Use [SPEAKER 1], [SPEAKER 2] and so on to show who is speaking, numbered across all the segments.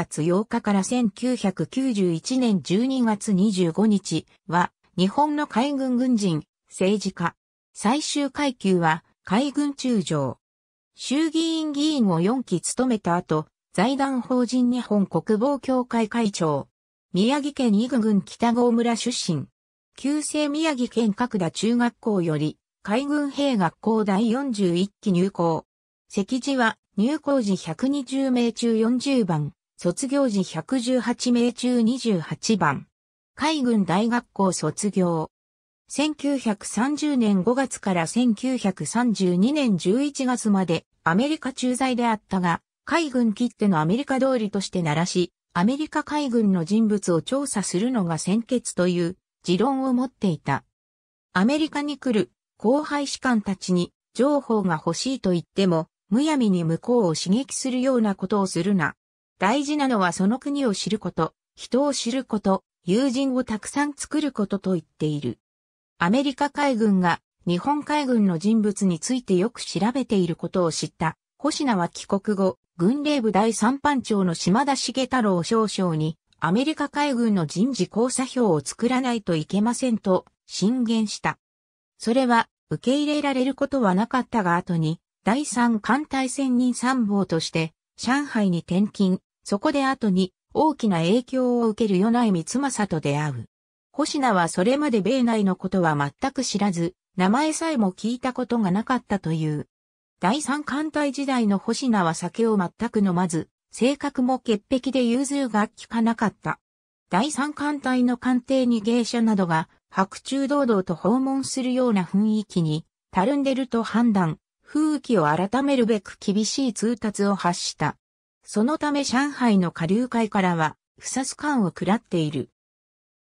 [SPEAKER 1] 月8日から1991年12月25日は、日本の海軍軍人、政治家。最終階級は、海軍中将。衆議院議員を4期務めた後、財団法人日本国防協会会長。宮城県伊賀郡北郷村出身。旧制宮城県角田中学校より、海軍兵学校第41期入校。席次は、入校時120名中40番。卒業時118名中28番。海軍大学校卒業。1930年5月から1932年11月までアメリカ駐在であったが、海軍切手のアメリカ通りとして鳴らし、アメリカ海軍の人物を調査するのが先決という持論を持っていた。アメリカに来る後輩士官たちに情報が欲しいと言っても、むやみに向こうを刺激するようなことをするな、大事なのはその国を知ること、人を知ること、友人をたくさん作ることと言っている。アメリカ海軍が日本海軍の人物についてよく調べていることを知った。星名は帰国後、軍令部第三班長の島田茂太郎少将に、アメリカ海軍の人事交差表を作らないといけませんと進言した。それは受け入れられることはなかったが後に、第三艦隊専任参謀として、上海に転勤、そこで後に大きな影響を受ける米内光政と出会う。星名はそれまで米内のことは全く知らず、名前さえも聞いたことがなかったという。第三艦隊時代の星名は酒を全く飲まず、性格も潔癖で融通が利かなかった。第三艦隊の艦艇に芸者などが白昼堂々と訪問するような雰囲気に、たるんでると判断、風紀を改めるべく厳しい通達を発した。そのため上海の下流界からは、不殺感を喰らっている。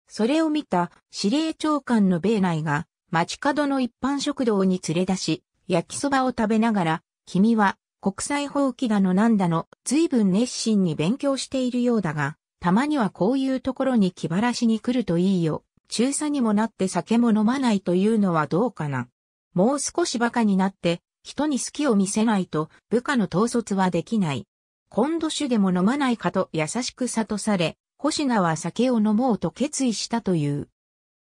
[SPEAKER 1] それを見た司令長官の米内が街角の一般食堂に連れ出し、焼きそばを食べながら、君は国際放棄だのなんだの随分熱心に勉強しているようだが、たまにはこういうところに気晴らしに来るといいよ。中佐にもなって酒も飲まないというのはどうかな。もう少し馬鹿になって、人に好きを見せないと部下の統率はできない。今度酒でも飲まないかと優しく諭され、星名は酒を飲もうと決意したという。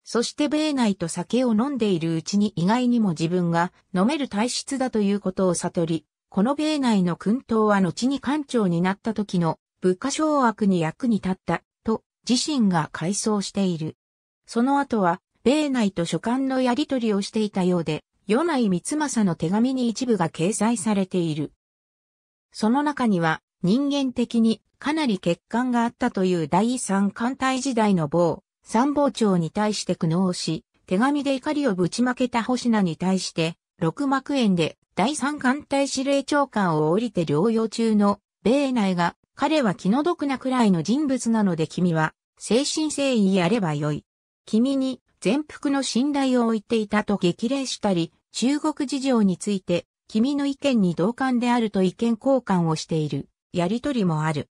[SPEAKER 1] そして米内と酒を飲んでいるうちに意外にも自分が飲める体質だということを悟り、この米内の訓導は後に官長になった時の物価掌握に役に立ったと自身が回想している。その後は米内と書簡のやり取りをしていたようで、与内光政の手紙に一部が掲載されている。その中には、人間的にかなり欠陥があったという第三艦隊時代の某、参謀長に対して苦悩し、手紙で怒りをぶちまけた星名に対して、六幕園で第三艦隊司令長官を降りて療養中の米内が、彼は気の毒なくらいの人物なので君は、精神誠意やればよい。君に、全幅の信頼を置いていたと激励したり、中国事情について、君の意見に同感であると意見交換をしている。やりとりもある。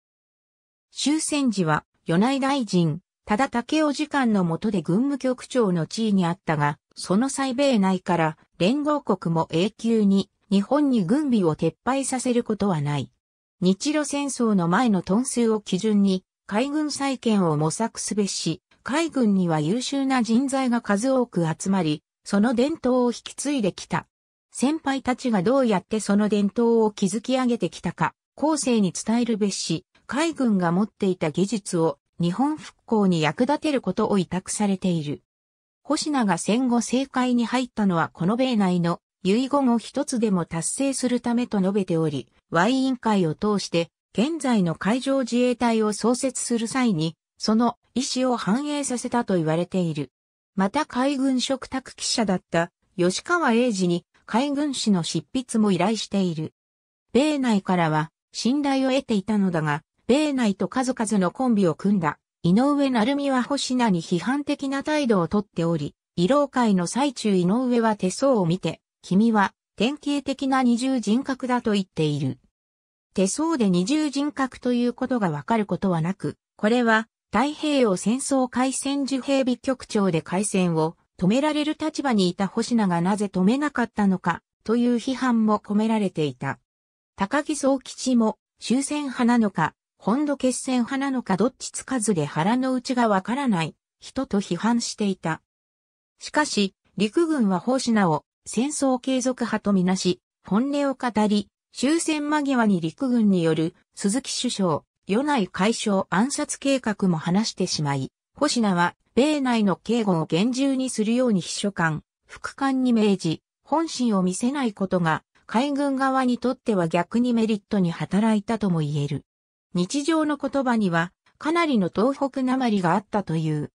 [SPEAKER 1] 終戦時は、与内大臣、ただ、武雄次官の下で軍務局長の地位にあったが、その際米内から連合国も永久に日本に軍備を撤廃させることはない。日露戦争の前のトン数を基準に海軍再建を模索すべし、海軍には優秀な人材が数多く集まり、その伝統を引き継いできた。先輩たちがどうやってその伝統を築き上げてきたか、後世に伝えるべし、海軍が持っていた技術を日本復興に役立てることを委託されている。星名が戦後政界に入ったのはこの米内の遺言を一つでも達成するためと述べており、Y 委員会を通して現在の海上自衛隊を創設する際に、その意思を反映させたと言われている。また海軍嘱託記者だった吉川英治に海軍史の執筆も依頼している。米内からは信頼を得ていたのだが、米内と数々のコンビを組んだ、井上成美は星名に批判的な態度をとっており、慰労会の最中井上は手相を見て、君は典型的な二重人格だと言っている。手相で二重人格ということがわかることはなく、これは太平洋戦争開戦受兵備局長で開戦を止められる立場にいた星名がなぜ止めなかったのかという批判も込められていた。高木総吉も終戦派なのか、本土決戦派なのかどっちつかずで腹の内がわからない人と批判していた。しかし、陸軍は奉仕名を戦争継続派とみなし、本音を語り、終戦間際に陸軍による鈴木首相、与内解消暗殺計画も話してしまい、星名は米内の警護を厳重にするように秘書官、副官に命じ、本心を見せないことが海軍側にとっては逆にメリットに働いたとも言える。日常の言葉にはかなりの東北なまりがあったという。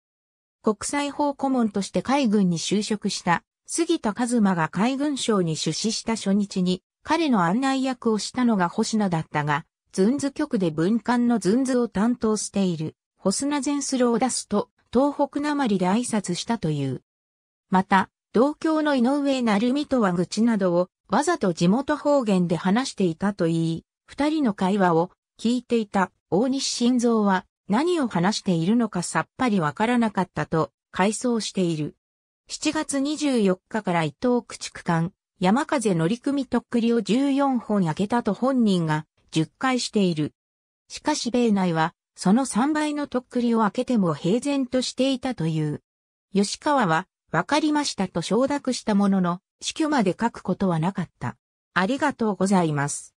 [SPEAKER 1] 国際法顧問として海軍に就職した杉田和馬が海軍省に出資した初日に彼の案内役をしたのが星名だったが、ズンズ局で文官のズンズを担当している、星名全ゼンスローダスと、東北なまりで挨拶したという。また、同郷の井上成美とは愚痴などをわざと地元方言で話していたと言い、二人の会話を聞いていた大西晋三は何を話しているのかさっぱりわからなかったと回想している。7月24日から伊東駆逐艦山風乗組とっくりを14本開けたと本人が10回している。しかし米内はその3倍のとっくりを開けても平然としていたという。吉川はわかりましたと承諾したものの死去まで書くことはなかった。ありがとうございます。